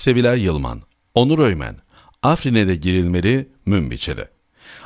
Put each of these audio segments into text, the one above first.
Sevilay Yılman, Onur Öymen, Afrin'e de girilmeli Münbiçe'de.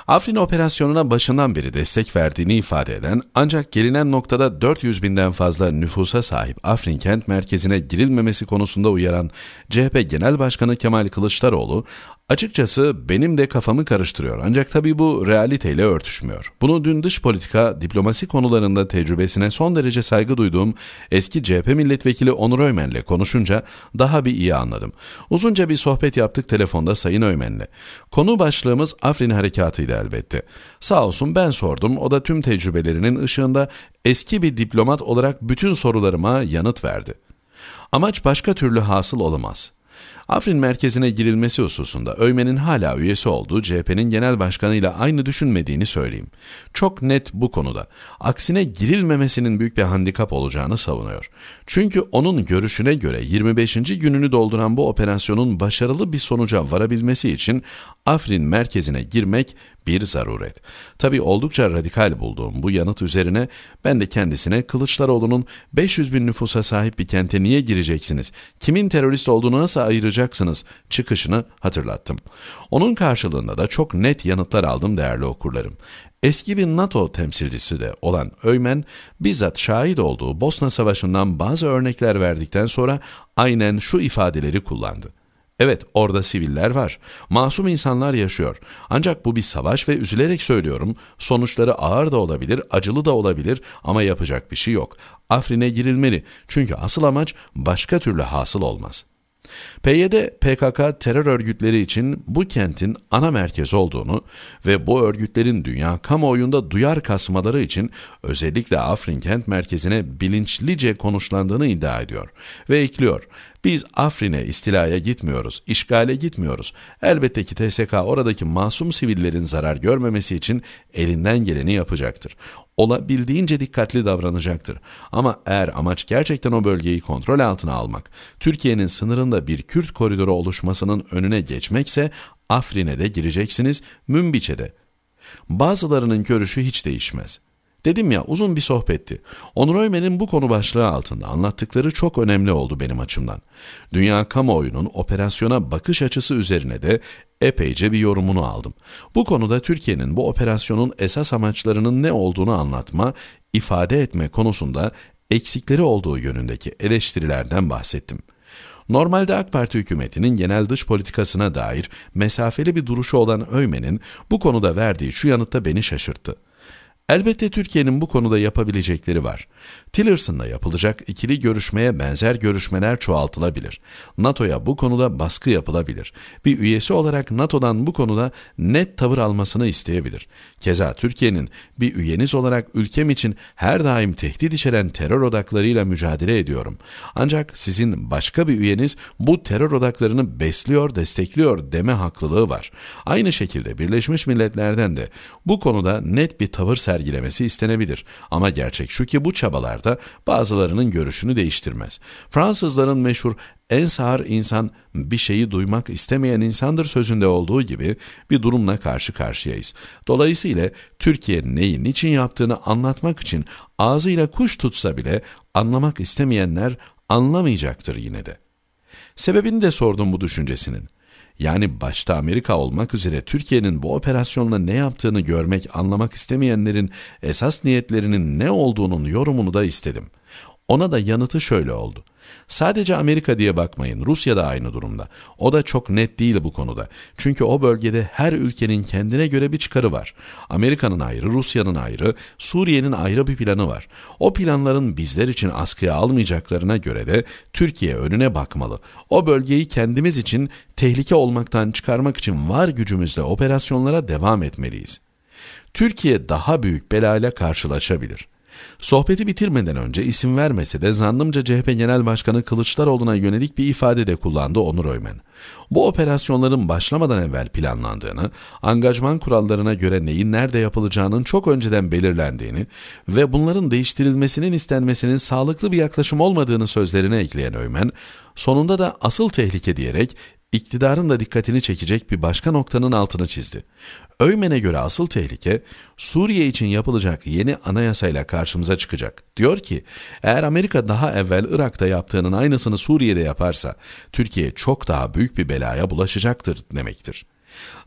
Afrin operasyonuna başından beri destek verdiğini ifade eden ancak gelinen noktada 400 binden fazla nüfusa sahip Afrin kent merkezine girilmemesi konusunda uyaran CHP Genel Başkanı Kemal Kılıçdaroğlu, Açıkçası benim de kafamı karıştırıyor ancak tabii bu realiteyle örtüşmüyor. Bunu dün dış politika, diplomasi konularında tecrübesine son derece saygı duyduğum eski CHP milletvekili Onur Öymen'le konuşunca daha bir iyi anladım. Uzunca bir sohbet yaptık telefonda Sayın Öymen'le. Konu başlığımız Afrin Harekatı'ydı elbette. Sağ olsun ben sordum, o da tüm tecrübelerinin ışığında eski bir diplomat olarak bütün sorularıma yanıt verdi. Amaç başka türlü hasıl olamaz.'' Afrin merkezine girilmesi hususunda Öymen'in hala üyesi olduğu CHP'nin genel başkanıyla aynı düşünmediğini söyleyeyim. Çok net bu konuda. Aksine girilmemesinin büyük bir handikap olacağını savunuyor. Çünkü onun görüşüne göre 25. gününü dolduran bu operasyonun başarılı bir sonuca varabilmesi için Afrin merkezine girmek bir zaruret. Tabi oldukça radikal bulduğum bu yanıt üzerine ben de kendisine Kılıçdaroğlu'nun 500 bin nüfusa sahip bir kente niye gireceksiniz, kimin terörist olduğunu nasıl zamanda ayıracaksınız çıkışını hatırlattım. Onun karşılığında da çok net yanıtlar aldım değerli okurlarım. Eski bir NATO temsilcisi de olan Öymen, bizzat şahit olduğu Bosna Savaşı'ndan bazı örnekler verdikten sonra aynen şu ifadeleri kullandı. Evet orada siviller var. Masum insanlar yaşıyor. Ancak bu bir savaş ve üzülerek söylüyorum. Sonuçları ağır da olabilir, acılı da olabilir ama yapacak bir şey yok. Afrin'e girilmeli. Çünkü asıl amaç başka türlü hasıl olmaz.'' PYD, PKK terör örgütleri için bu kentin ana merkez olduğunu ve bu örgütlerin dünya kamuoyunda duyar kasmaları için özellikle Afrin kent merkezine bilinçlice konuşlandığını iddia ediyor ve ekliyor. Biz Afrin'e istilaya gitmiyoruz, işgale gitmiyoruz. Elbette ki TSK oradaki masum sivillerin zarar görmemesi için elinden geleni yapacaktır. Olabildiğince dikkatli davranacaktır. Ama eğer amaç gerçekten o bölgeyi kontrol altına almak, Türkiye'nin sınırında bir Kürt koridoru oluşmasının önüne geçmekse Afrin'e de gireceksiniz, Münbiç'e de. Bazılarının görüşü hiç değişmez. Dedim ya uzun bir sohbetti. Onur Öymen'in bu konu başlığı altında anlattıkları çok önemli oldu benim açımdan. Dünya kamuoyunun operasyona bakış açısı üzerine de epeyce bir yorumunu aldım. Bu konuda Türkiye'nin bu operasyonun esas amaçlarının ne olduğunu anlatma, ifade etme konusunda eksikleri olduğu yönündeki eleştirilerden bahsettim. Normalde AK Parti hükümetinin genel dış politikasına dair mesafeli bir duruşu olan Öymen'in bu konuda verdiği şu yanıtta beni şaşırttı. Elbette Türkiye'nin bu konuda yapabilecekleri var. Tillerson'la yapılacak ikili görüşmeye benzer görüşmeler çoğaltılabilir. NATO'ya bu konuda baskı yapılabilir. Bir üyesi olarak NATO'dan bu konuda net tavır almasını isteyebilir. Keza Türkiye'nin bir üyeniz olarak ülkem için her daim tehdit içeren terör odaklarıyla mücadele ediyorum. Ancak sizin başka bir üyeniz bu terör odaklarını besliyor, destekliyor deme haklılığı var. Aynı şekilde Birleşmiş Milletler'den de bu konuda net bir tavır sergileyebiliriz sergilemesi istenebilir. Ama gerçek şu ki bu çabalarda bazılarının görüşünü değiştirmez. Fransızların meşhur en sağır insan bir şeyi duymak istemeyen insandır sözünde olduğu gibi bir durumla karşı karşıyayız. Dolayısıyla Türkiye neyi niçin yaptığını anlatmak için ağzıyla kuş tutsa bile anlamak istemeyenler anlamayacaktır yine de. Sebebini de sordum bu düşüncesinin yani başta Amerika olmak üzere Türkiye'nin bu operasyonla ne yaptığını görmek, anlamak istemeyenlerin esas niyetlerinin ne olduğunun yorumunu da istedim.'' Ona da yanıtı şöyle oldu. Sadece Amerika diye bakmayın, Rusya da aynı durumda. O da çok net değil bu konuda. Çünkü o bölgede her ülkenin kendine göre bir çıkarı var. Amerika'nın ayrı, Rusya'nın ayrı, Suriye'nin ayrı bir planı var. O planların bizler için askıya almayacaklarına göre de Türkiye önüne bakmalı. O bölgeyi kendimiz için tehlike olmaktan çıkarmak için var gücümüzle operasyonlara devam etmeliyiz. Türkiye daha büyük belayla karşılaşabilir. Sohbeti bitirmeden önce isim vermese de zannımca CHP Genel Başkanı Kılıçdaroğlu'na yönelik bir ifade de kullandı Onur Öymen. Bu operasyonların başlamadan evvel planlandığını, angajman kurallarına göre neyin nerede yapılacağının çok önceden belirlendiğini ve bunların değiştirilmesinin istenmesinin sağlıklı bir yaklaşım olmadığını sözlerine ekleyen Öymen, sonunda da asıl tehlike diyerek iktidarın da dikkatini çekecek bir başka noktanın altını çizdi. Öymen'e göre asıl tehlike Suriye için yapılacak yeni anayasayla karşımıza çıkacak. Diyor ki eğer Amerika daha evvel Irak'ta yaptığının aynısını Suriye'de yaparsa Türkiye çok daha büyük bir belaya bulaşacaktır demektir.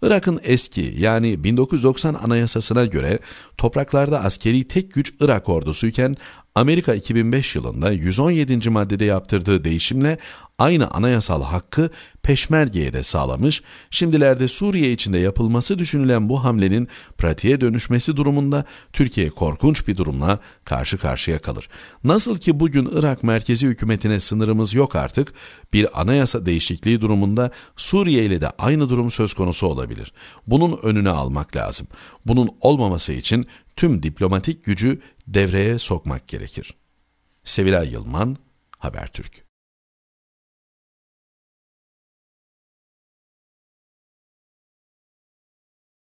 Irak'ın eski yani 1990 anayasasına göre topraklarda askeri tek güç Irak ordusuyken Amerika 2005 yılında 117. maddede yaptırdığı değişimle aynı anayasal hakkı peşmergeye de sağlamış, şimdilerde Suriye içinde yapılması düşünülen bu hamlenin pratiğe dönüşmesi durumunda Türkiye korkunç bir durumla karşı karşıya kalır. Nasıl ki bugün Irak merkezi hükümetine sınırımız yok artık, bir anayasa değişikliği durumunda Suriye ile de aynı durum söz konusu olabilir. Bunun önüne almak lazım. Bunun olmaması için tüm diplomatik gücü devreye sokmak gerekir. Sevilay Yılman, Habertürk